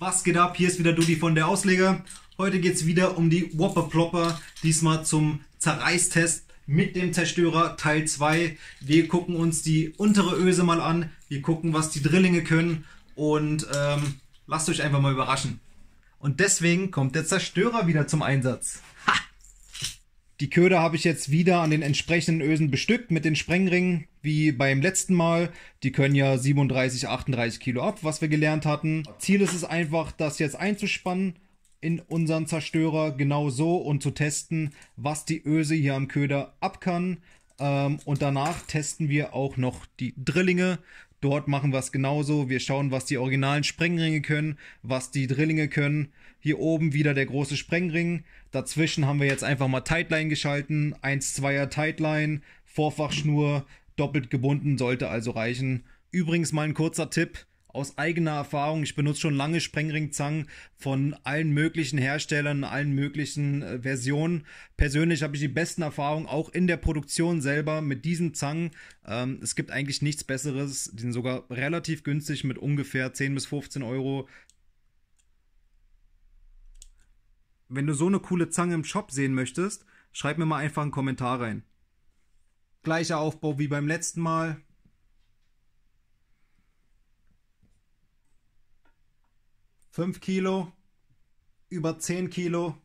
Was geht ab? Hier ist wieder Dudi von der Ausleger. Heute geht es wieder um die Whopper Plopper, diesmal zum Zerreißtest mit dem Zerstörer Teil 2. Wir gucken uns die untere Öse mal an, wir gucken, was die Drillinge können und ähm, lasst euch einfach mal überraschen. Und deswegen kommt der Zerstörer wieder zum Einsatz. Ha! Die Köder habe ich jetzt wieder an den entsprechenden Ösen bestückt mit den Sprengringen, wie beim letzten Mal. Die können ja 37, 38 Kilo ab, was wir gelernt hatten. Ziel ist es einfach, das jetzt einzuspannen in unseren Zerstörer genau so und zu testen, was die Öse hier am Köder ab kann. Ähm, und danach testen wir auch noch die Drillinge, Dort machen wir es genauso. Wir schauen, was die originalen Sprengringe können, was die Drillinge können. Hier oben wieder der große Sprengring. Dazwischen haben wir jetzt einfach mal Tightline geschalten. 1-2er Tightline, Vorfachschnur, doppelt gebunden sollte also reichen. Übrigens mal ein kurzer Tipp aus eigener Erfahrung, ich benutze schon lange Sprengringzangen von allen möglichen Herstellern, allen möglichen äh, Versionen. Persönlich habe ich die besten Erfahrungen auch in der Produktion selber mit diesen Zangen. Ähm, es gibt eigentlich nichts Besseres. Die sind sogar relativ günstig mit ungefähr 10 bis 15 Euro. Wenn du so eine coole Zange im Shop sehen möchtest, schreib mir mal einfach einen Kommentar rein. Gleicher Aufbau wie beim letzten Mal. 5 Kilo, über 10 Kilo.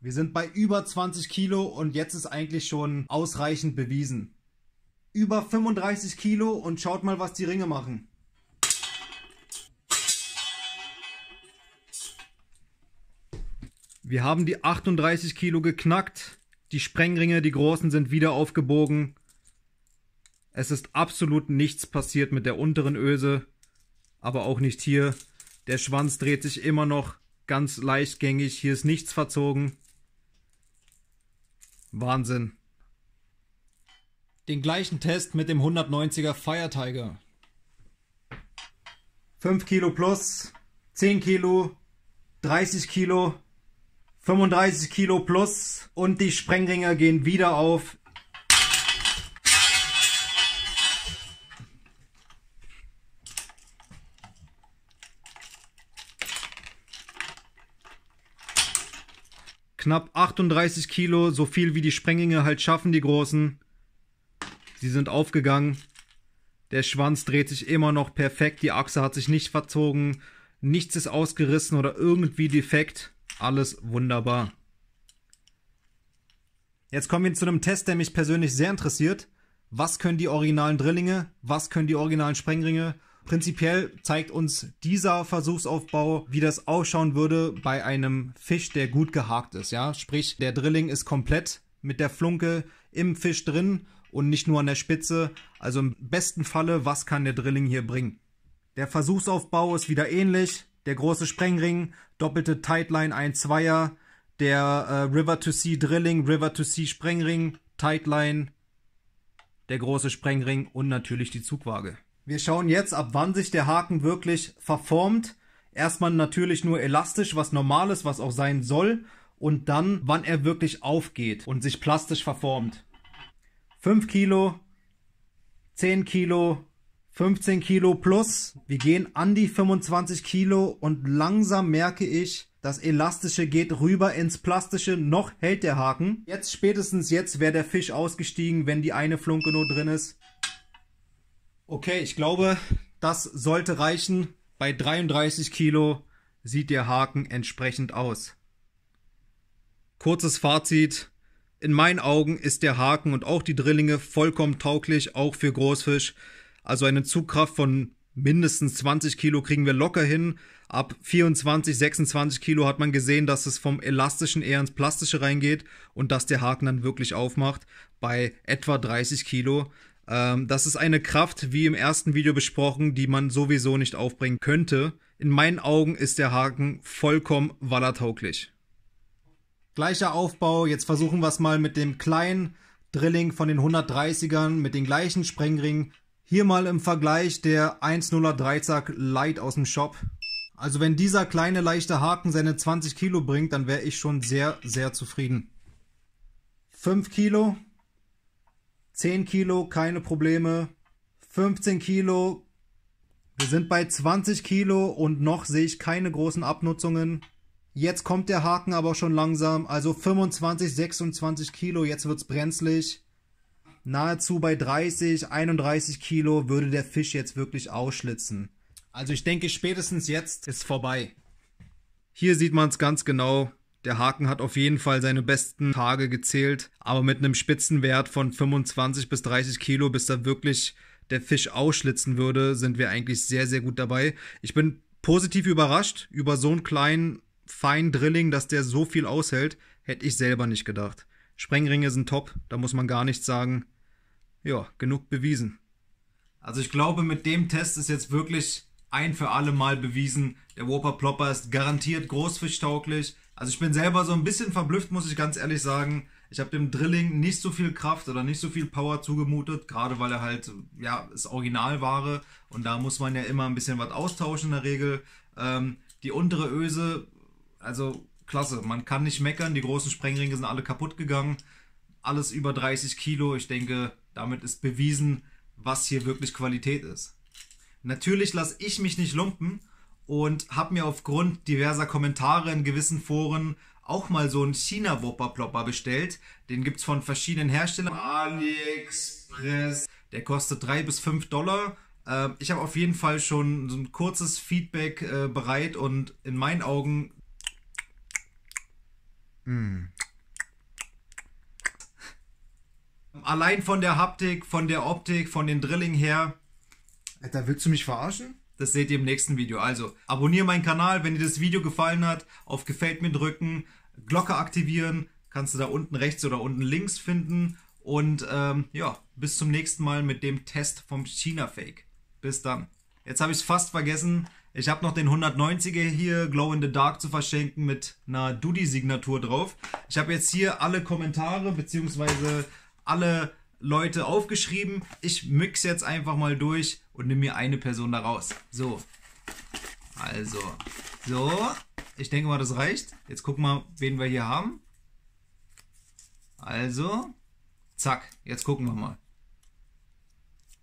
Wir sind bei über 20 Kilo und jetzt ist eigentlich schon ausreichend bewiesen. Über 35 Kilo und schaut mal, was die Ringe machen. Wir haben die 38 Kilo geknackt. Die Sprengringe, die großen, sind wieder aufgebogen. Es ist absolut nichts passiert mit der unteren Öse, aber auch nicht hier. Der Schwanz dreht sich immer noch ganz leichtgängig. Hier ist nichts verzogen. Wahnsinn. Den gleichen Test mit dem 190er Fire Tiger. 5 Kilo plus, 10 Kilo, 30 Kilo, 35 Kilo plus und die Sprengringer gehen wieder auf. Knapp 38 Kilo, so viel wie die Sprenglinge halt schaffen, die großen. Sie sind aufgegangen. Der Schwanz dreht sich immer noch perfekt, die Achse hat sich nicht verzogen, nichts ist ausgerissen oder irgendwie defekt. Alles wunderbar. Jetzt kommen wir zu einem Test, der mich persönlich sehr interessiert. Was können die originalen Drillinge? Was können die originalen Sprengringe? Prinzipiell zeigt uns dieser Versuchsaufbau, wie das ausschauen würde bei einem Fisch, der gut gehakt ist. Ja, sprich, der Drilling ist komplett mit der Flunke im Fisch drin und nicht nur an der Spitze. Also im besten Falle, was kann der Drilling hier bringen? Der Versuchsaufbau ist wieder ähnlich. Der große Sprengring, doppelte Tightline, ein Zweier. Der äh, River to Sea Drilling, River to Sea Sprengring, Tightline, der große Sprengring und natürlich die Zugwaage. Wir schauen jetzt, ab wann sich der Haken wirklich verformt. Erstmal natürlich nur elastisch, was normal ist, was auch sein soll. Und dann, wann er wirklich aufgeht und sich plastisch verformt. 5 Kilo, 10 Kilo, 15 Kilo plus. Wir gehen an die 25 Kilo und langsam merke ich, das Elastische geht rüber ins Plastische, noch hält der Haken. Jetzt spätestens jetzt wäre der Fisch ausgestiegen, wenn die eine Flunke nur drin ist. Okay, ich glaube, das sollte reichen. Bei 33 Kilo sieht der Haken entsprechend aus. Kurzes Fazit. In meinen Augen ist der Haken und auch die Drillinge vollkommen tauglich, auch für Großfisch. Also eine Zugkraft von mindestens 20 Kilo kriegen wir locker hin. Ab 24, 26 Kilo hat man gesehen, dass es vom Elastischen eher ins Plastische reingeht und dass der Haken dann wirklich aufmacht bei etwa 30 Kilo. Ähm, das ist eine Kraft, wie im ersten Video besprochen, die man sowieso nicht aufbringen könnte. In meinen Augen ist der Haken vollkommen wallertauglich. Gleicher Aufbau, jetzt versuchen wir es mal mit dem kleinen Drilling von den 130ern, mit den gleichen Sprengringen. Hier mal im Vergleich der 1.0er Dreizack Light aus dem Shop. Also wenn dieser kleine leichte Haken seine 20 Kilo bringt, dann wäre ich schon sehr, sehr zufrieden. 5 Kilo, 10 Kilo, keine Probleme. 15 Kilo, wir sind bei 20 Kilo und noch sehe ich keine großen Abnutzungen. Jetzt kommt der Haken aber schon langsam, also 25, 26 Kilo, jetzt wird's brenzlig. Nahezu bei 30, 31 Kilo würde der Fisch jetzt wirklich ausschlitzen. Also ich denke, spätestens jetzt ist vorbei. Hier sieht man es ganz genau. Der Haken hat auf jeden Fall seine besten Tage gezählt, aber mit einem Spitzenwert von 25 bis 30 Kilo, bis da wirklich der Fisch ausschlitzen würde, sind wir eigentlich sehr, sehr gut dabei. Ich bin positiv überrascht über so einen kleinen, feinen Drilling, dass der so viel aushält, hätte ich selber nicht gedacht. Sprengringe sind top, da muss man gar nichts sagen. Ja, genug bewiesen. Also ich glaube, mit dem Test ist jetzt wirklich ein für alle Mal bewiesen, der Whopper Plopper ist garantiert großfischtauglich also ich bin selber so ein bisschen verblüfft, muss ich ganz ehrlich sagen. Ich habe dem Drilling nicht so viel Kraft oder nicht so viel Power zugemutet, gerade weil er halt, ja, ist Originalware und da muss man ja immer ein bisschen was austauschen in der Regel. Ähm, die untere Öse, also klasse, man kann nicht meckern, die großen Sprengringe sind alle kaputt gegangen. Alles über 30 Kilo, ich denke, damit ist bewiesen, was hier wirklich Qualität ist. Natürlich lasse ich mich nicht lumpen und habe mir aufgrund diverser Kommentare in gewissen Foren auch mal so einen China Whopper Plopper bestellt. Den gibt es von verschiedenen Herstellern. AliExpress. Der kostet 3 bis 5 Dollar. Ähm, ich habe auf jeden Fall schon so ein kurzes Feedback äh, bereit und in meinen Augen mm. allein von der Haptik, von der Optik, von den Drilling her. Da willst du mich verarschen? Das seht ihr im nächsten Video. Also abonniere meinen Kanal, wenn dir das Video gefallen hat, auf Gefällt mir drücken, Glocke aktivieren, kannst du da unten rechts oder unten links finden. Und ähm, ja, bis zum nächsten Mal mit dem Test vom China Fake. Bis dann. Jetzt habe ich es fast vergessen. Ich habe noch den 190er hier Glow in the Dark zu verschenken mit einer Dudi-Signatur drauf. Ich habe jetzt hier alle Kommentare bzw. alle Leute aufgeschrieben. Ich mix jetzt einfach mal durch und nehme mir eine Person da raus. So. Also. So. Ich denke mal, das reicht. Jetzt gucken wir, wen wir hier haben. Also. Zack. Jetzt gucken wir mal.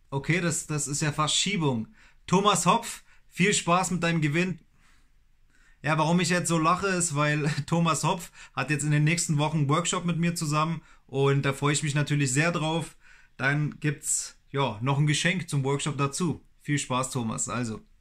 Okay, das, das ist ja Verschiebung. Thomas Hopf, viel Spaß mit deinem Gewinn. Ja, warum ich jetzt so lache, ist, weil Thomas Hopf hat jetzt in den nächsten Wochen einen Workshop mit mir zusammen und da freue ich mich natürlich sehr drauf. Dann gibt's ja noch ein Geschenk zum Workshop dazu. Viel Spaß, Thomas. Also.